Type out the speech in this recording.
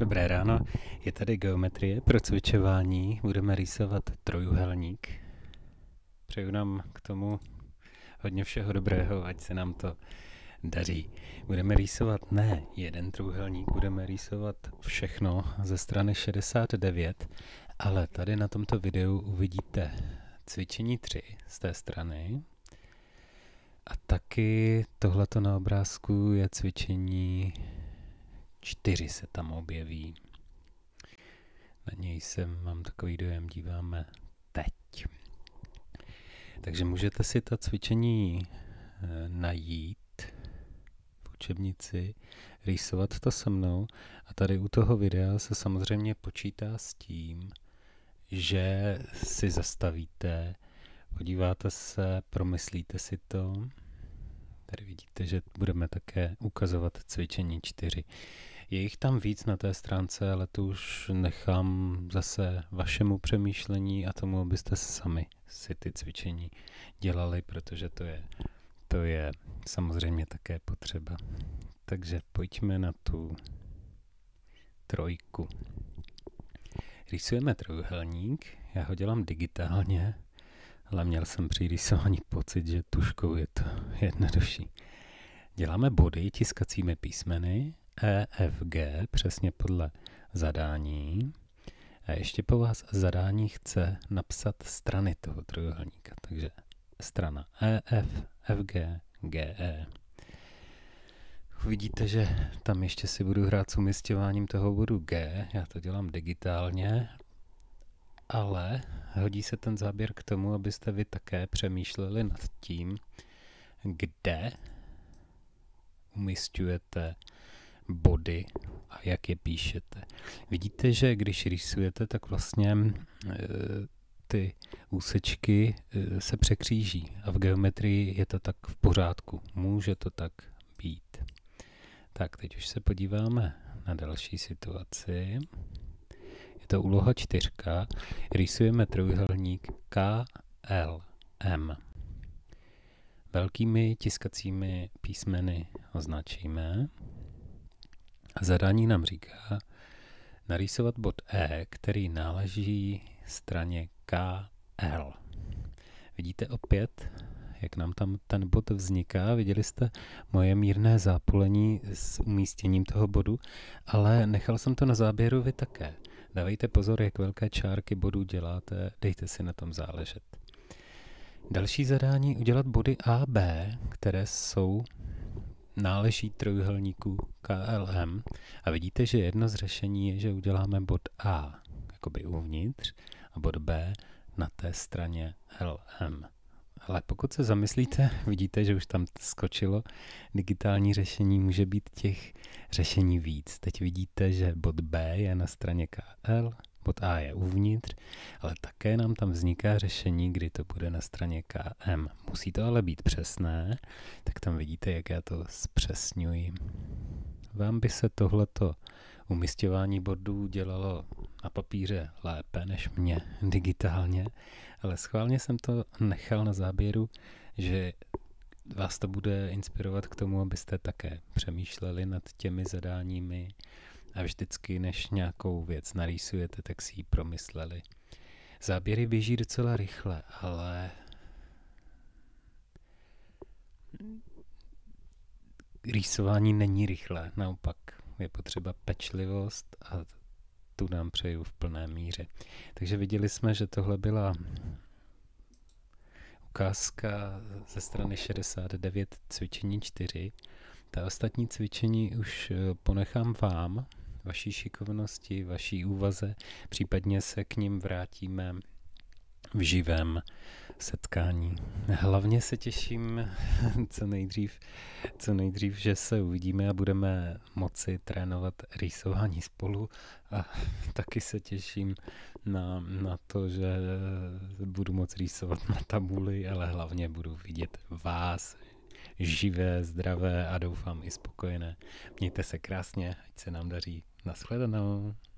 Dobré ráno, je tady geometrie pro cvičování, budeme rýsovat trojuhelník. Přeju nám k tomu hodně všeho dobrého, ať se nám to daří. Budeme rýsovat ne jeden trojuhelník, budeme rýsovat všechno ze strany 69, ale tady na tomto videu uvidíte cvičení 3 z té strany, a taky tohleto na obrázku je cvičení čtyři se tam objeví. Na něj se, mám takový dojem, díváme teď. Takže můžete si ta cvičení eh, najít v učebnici, rýsovat to se mnou a tady u toho videa se samozřejmě počítá s tím, že si zastavíte, podíváte se, promyslíte si to Tady vidíte, že budeme také ukazovat cvičení 4. Je jich tam víc na té stránce, ale to už nechám zase vašemu přemýšlení a tomu, abyste sami si ty cvičení dělali, protože to je, to je samozřejmě také potřeba. Takže pojďme na tu trojku. Rysujeme trojuhelník, já ho dělám digitálně, ale měl jsem při rýsování pocit, že tuškou je to jednodušší. Děláme body tiskacími písmeny EFG přesně podle zadání. A ještě po vás zadání chce napsat strany toho trojuhelníka. Takže strana EF, FG, GE. Vidíte, že tam ještě si budu hrát s umistěváním toho bodu G. Já to dělám digitálně, ale hodí se ten záběr k tomu, abyste vy také přemýšleli nad tím, kde umistujete body a jak je píšete. Vidíte, že když rýsujete, tak vlastně e, ty úsečky e, se překříží a v geometrii je to tak v pořádku. Může to tak být. Tak, teď už se podíváme na další situaci to úloha čtyřka. Rysujeme trojuhelník KLM. Velkými tiskacími písmeny označíme. zadání nám říká narýsovat bod E, který náleží straně KL. Vidíte opět, jak nám tam ten bod vzniká. Viděli jste moje mírné zápolení s umístěním toho bodu, ale nechal jsem to na vy také. Dávejte pozor, jak velké čárky bodů děláte, dejte si na tom záležet. Další zadání udělat body A, B, které jsou náleží trojuhelníku KLM a vidíte, že jedno z řešení je, že uděláme bod A jakoby uvnitř a bod B na té straně LM. Ale pokud se zamyslíte, vidíte, že už tam skočilo, digitální řešení může být těch řešení víc. Teď vidíte, že bod B je na straně KL, bod A je uvnitř, ale také nám tam vzniká řešení, kdy to bude na straně KM. Musí to ale být přesné, tak tam vidíte, jak já to zpřesňuji. Vám by se tohleto umistěvání bodů dělalo na papíře lépe než mě digitálně, ale schválně jsem to nechal na záběru, že vás to bude inspirovat k tomu, abyste také přemýšleli nad těmi zadáními a vždycky, než nějakou věc narýsujete, tak si ji promysleli. Záběry běží docela rychle, ale rýsování není rychlé, naopak je potřeba pečlivost a tu nám přeju v plné míře. Takže viděli jsme, že tohle byla ukázka ze strany 69 cvičení 4. Ta ostatní cvičení už eh, ponechám vám, vaší šikovnosti, vaší úvaze, případně se k ním vrátíme v živém setkání. Hlavně se těším co nejdřív, co nejdřív, že se uvidíme a budeme moci trénovat rýsování spolu a taky se těším na, na to, že budu moc rýsovat na tabuli, ale hlavně budu vidět vás, živé, zdravé a doufám i spokojené. Mějte se krásně, ať se nám daří. Naschledanou.